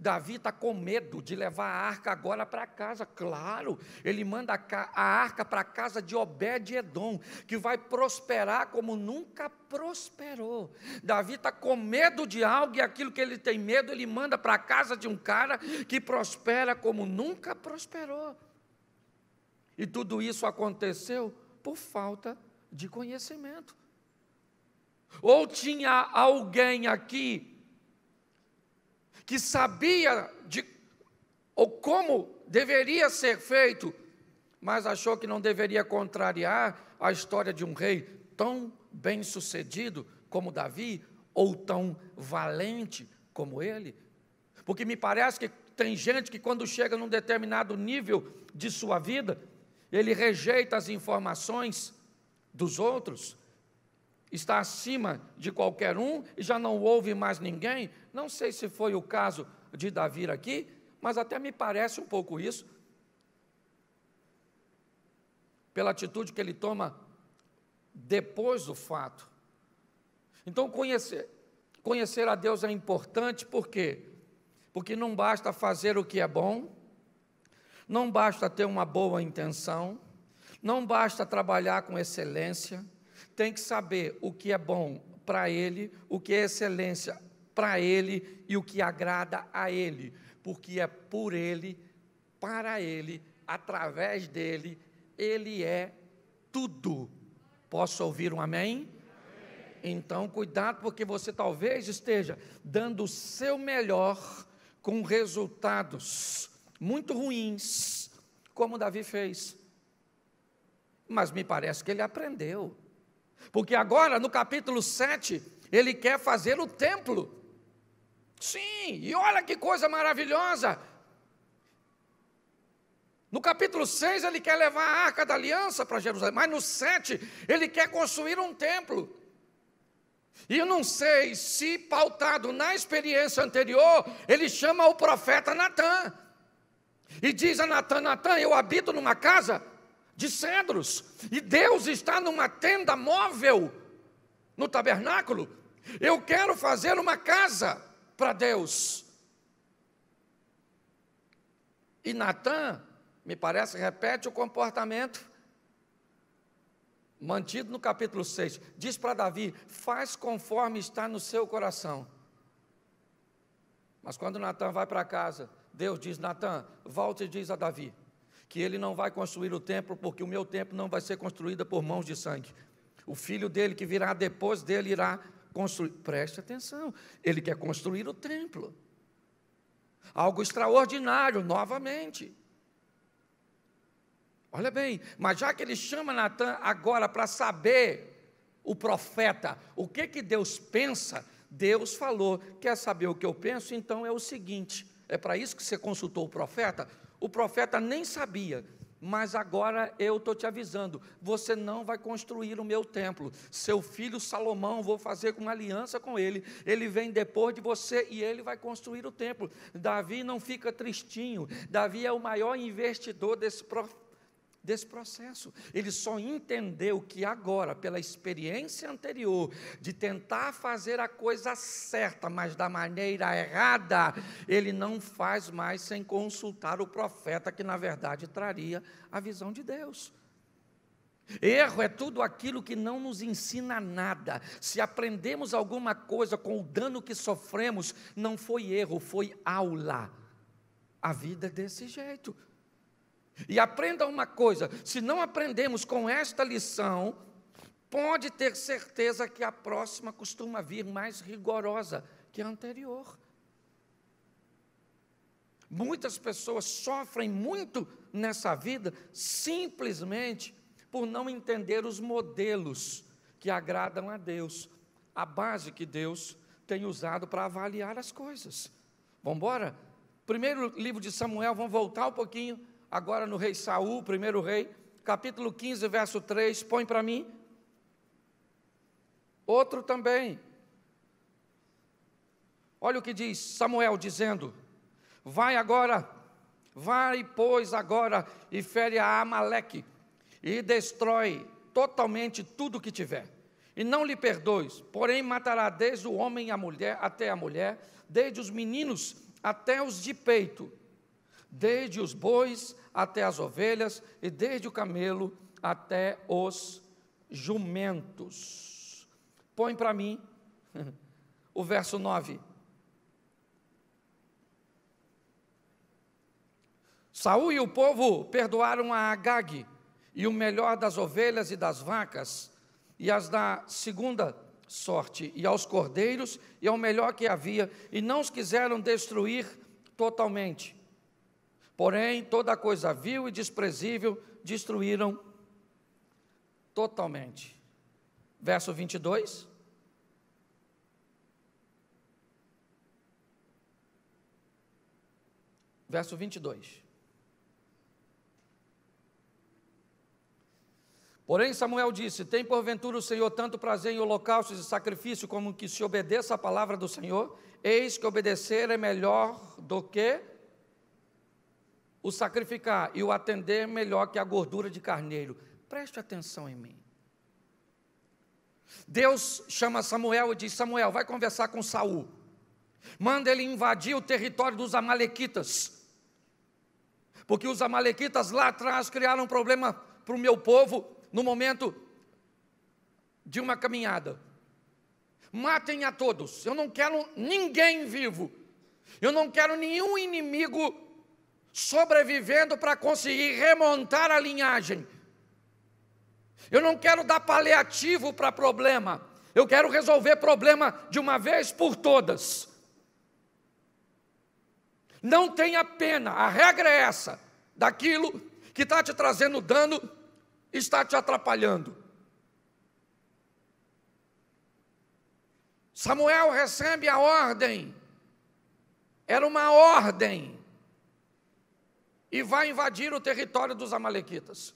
Davi está com medo de levar a arca agora para casa. Claro, ele manda a arca para a casa de Obed-Edom, que vai prosperar como nunca prosperou. Davi está com medo de algo e aquilo que ele tem medo, ele manda para a casa de um cara que prospera como nunca prosperou. E tudo isso aconteceu por falta de conhecimento. Ou tinha alguém aqui que sabia de ou como deveria ser feito, mas achou que não deveria contrariar a história de um rei tão bem-sucedido como Davi ou tão valente como ele. Porque me parece que tem gente que quando chega num determinado nível de sua vida, ele rejeita as informações dos outros, está acima de qualquer um e já não houve mais ninguém. Não sei se foi o caso de Davi aqui, mas até me parece um pouco isso. Pela atitude que ele toma depois do fato. Então, conhecer, conhecer a Deus é importante, por quê? Porque não basta fazer o que é bom, não basta ter uma boa intenção, não basta trabalhar com excelência, tem que saber o que é bom para ele, o que é excelência para ele e o que agrada a ele, porque é por ele, para ele, através dele, ele é tudo. Posso ouvir um amém? Então, cuidado, porque você talvez esteja dando o seu melhor com resultados muito ruins, como Davi fez. Mas me parece que ele aprendeu. Porque agora, no capítulo 7, ele quer fazer o templo. Sim, e olha que coisa maravilhosa! No capítulo 6, ele quer levar a arca da aliança para Jerusalém, mas no 7, ele quer construir um templo. E eu não sei se, pautado na experiência anterior, ele chama o profeta Natan e diz a Natan: Natan, eu habito numa casa de cedros, e Deus está numa tenda móvel no tabernáculo. Eu quero fazer uma casa para Deus. E Natan, me parece, repete o comportamento mantido no capítulo 6. Diz para Davi: faz conforme está no seu coração. Mas quando Natan vai para casa, Deus diz: Natan, volta e diz a Davi: que ele não vai construir o templo, porque o meu templo não vai ser construído por mãos de sangue. O filho dele que virá depois dele irá construir. Preste atenção, ele quer construir o templo. Algo extraordinário, novamente. Olha bem, mas já que ele chama Natan agora para saber o profeta, o que que Deus pensa, Deus falou, quer saber o que eu penso? Então é o seguinte, é para isso que você consultou o profeta? O profeta nem sabia, mas agora eu estou te avisando: você não vai construir o meu templo. Seu filho Salomão, vou fazer uma aliança com ele. Ele vem depois de você e ele vai construir o templo. Davi não fica tristinho. Davi é o maior investidor desse, profeta desse processo. Ele só entendeu que agora, pela experiência anterior de tentar fazer a coisa certa, mas da maneira errada, ele não faz mais sem consultar o profeta que, na verdade, traria a visão de Deus. Erro é tudo aquilo que não nos ensina nada. Se aprendemos alguma coisa com o dano que sofremos, não foi erro, foi aula. A vida é desse jeito. E aprenda uma coisa: se não aprendemos com esta lição, pode ter certeza que a próxima costuma vir mais rigorosa que a anterior. Muitas pessoas sofrem muito nessa vida simplesmente por não entender os modelos que agradam a Deus, a base que Deus tem usado para avaliar as coisas. Vamos embora? Primeiro livro de Samuel, vamos voltar um pouquinho agora no rei Saul, primeiro rei, capítulo 15, verso 3, põe para mim. Outro também. Olha o que diz Samuel dizendo: Vai agora, vai, pois, agora e fere a Amaleque, e destrói totalmente tudo que tiver. E não lhe perdoes, porém matará desde o homem e a mulher, até a mulher, desde os meninos até os de peito, desde os bois até as ovelhas, e desde o camelo até os jumentos. Põe para mim o verso 9. Saúl e o povo perdoaram a Agag e o melhor das ovelhas e das vacas e as da segunda sorte e aos cordeiros e ao melhor que havia e não os quiseram destruir totalmente. Porém, toda coisa vil e desprezível destruíram totalmente. Verso 22. Verso 22. Porém, Samuel disse: Tem porventura o Senhor tanto prazer em holocaustos e sacrifício como que se obedeça à palavra do Senhor? Eis que obedecer é melhor do que o sacrificar e o atender melhor que a gordura de carneiro. Preste atenção em mim. Deus chama Samuel e diz: Samuel, vai conversar com Saul. Manda ele invadir o território dos Amalequitas. Porque os Amalequitas lá atrás criaram um problema para o meu povo no momento de uma caminhada. Matem a todos. Eu não quero ninguém vivo. Eu não quero nenhum inimigo sobrevivendo para conseguir remontar a linhagem. Eu não quero dar paliativo para problema, eu quero resolver problema de uma vez por todas. Não tenha pena, a regra é essa, daquilo que está te trazendo dano, está te atrapalhando. Samuel recebe a ordem, era uma ordem, e vai invadir o território dos Amalequitas.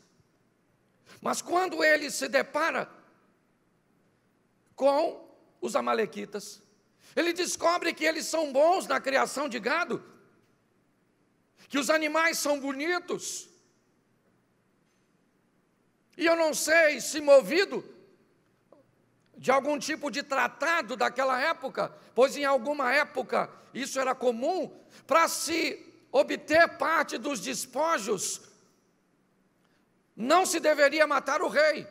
Mas quando ele se depara com os Amalequitas, ele descobre que eles são bons na criação de gado, que os animais são bonitos. E eu não sei se movido de algum tipo de tratado daquela época, pois em alguma época isso era comum, para se obter parte dos despojos, não se deveria matar o rei.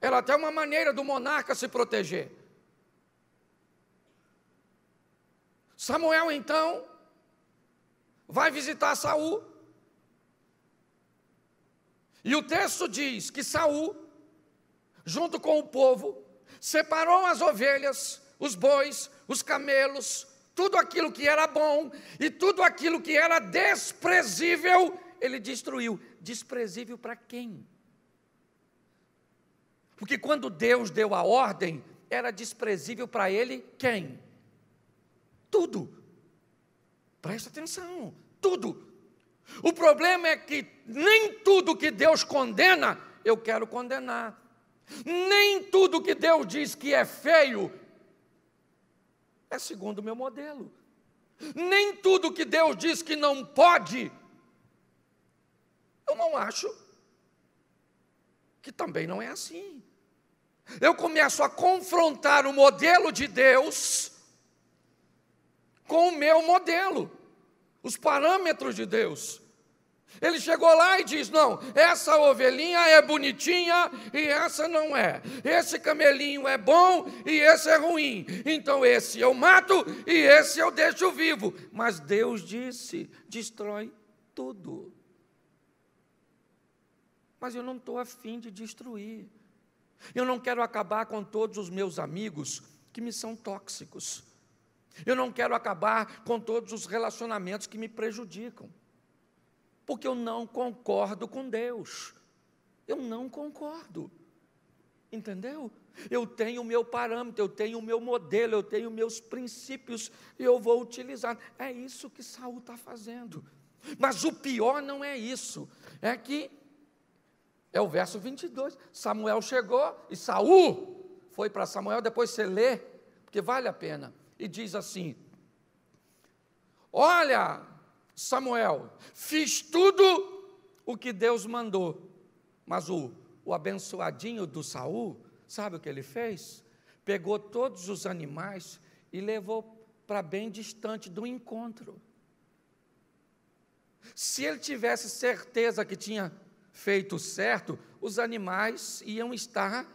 Era até uma maneira do monarca se proteger. Samuel então vai visitar Saul. E o texto diz que Saul, junto com o povo, separou as ovelhas, os bois, os camelos, tudo aquilo que era bom e tudo aquilo que era desprezível, ele destruiu. Desprezível para quem? Porque quando Deus deu a ordem, era desprezível para ele quem? Tudo. Presta atenção, tudo. O problema é que nem tudo que Deus condena, eu quero condenar. Nem tudo que Deus diz que é feio, é segundo o meu modelo. Nem tudo que Deus diz que não pode, eu não acho que também não é assim. Eu começo a confrontar o modelo de Deus com o meu modelo, os parâmetros de Deus. Ele chegou lá e diz: Não, essa ovelhinha é bonitinha e essa não é. Esse camelinho é bom e esse é ruim. Então esse eu mato e esse eu deixo vivo. Mas Deus disse: destrói tudo. Mas eu não estou afim de destruir. Eu não quero acabar com todos os meus amigos que me são tóxicos. Eu não quero acabar com todos os relacionamentos que me prejudicam porque eu não concordo com Deus. Eu não concordo. Entendeu? Eu tenho o meu parâmetro, eu tenho o meu modelo, eu tenho meus princípios e eu vou utilizar. É isso que Saul está fazendo. Mas o pior não é isso. É que é o verso 22. Samuel chegou e Saul foi para Samuel, depois você lê, porque vale a pena. E diz assim: Olha, Samuel, fiz tudo o que Deus mandou. Mas o, o abençoadinho do Saul, sabe o que ele fez? Pegou todos os animais e levou para bem distante do encontro. Se ele tivesse certeza que tinha feito certo, os animais iam estar,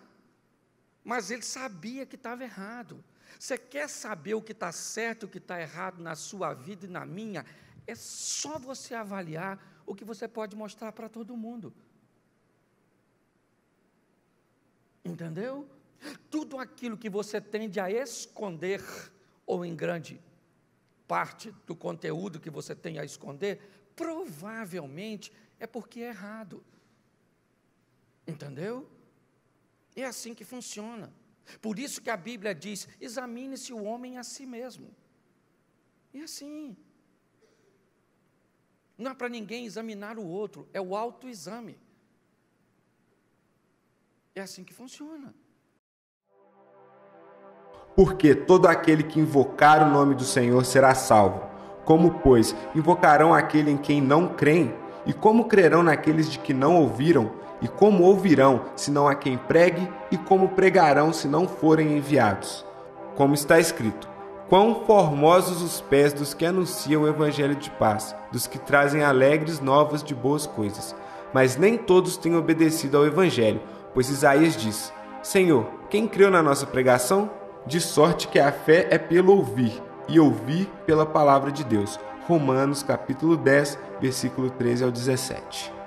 mas ele sabia que estava errado. Você quer saber o que está certo e o que está errado na sua vida e na minha? É só você avaliar o que você pode mostrar para todo mundo. Entendeu? Tudo aquilo que você tende a esconder, ou em grande parte do conteúdo que você tem a esconder, provavelmente é porque é errado. Entendeu? É assim que funciona. Por isso que a Bíblia diz: examine-se o homem a si mesmo. E é assim, não é para ninguém examinar o outro, é o autoexame. É assim que funciona. Porque todo aquele que invocar o nome do Senhor será salvo. Como, pois, invocarão aquele em quem não creem? E como crerão naqueles de que não ouviram? E como ouvirão, se não a quem pregue? E como pregarão, se não forem enviados? Como está escrito: Quão formosos os pés dos que anunciam o evangelho de paz, dos que trazem alegres novas de boas coisas. Mas nem todos têm obedecido ao evangelho, pois Isaías diz: Senhor, quem creu na nossa pregação? De sorte que a fé é pelo ouvir, e ouvir pela palavra de Deus. Romanos capítulo 10, versículo 13 ao 17.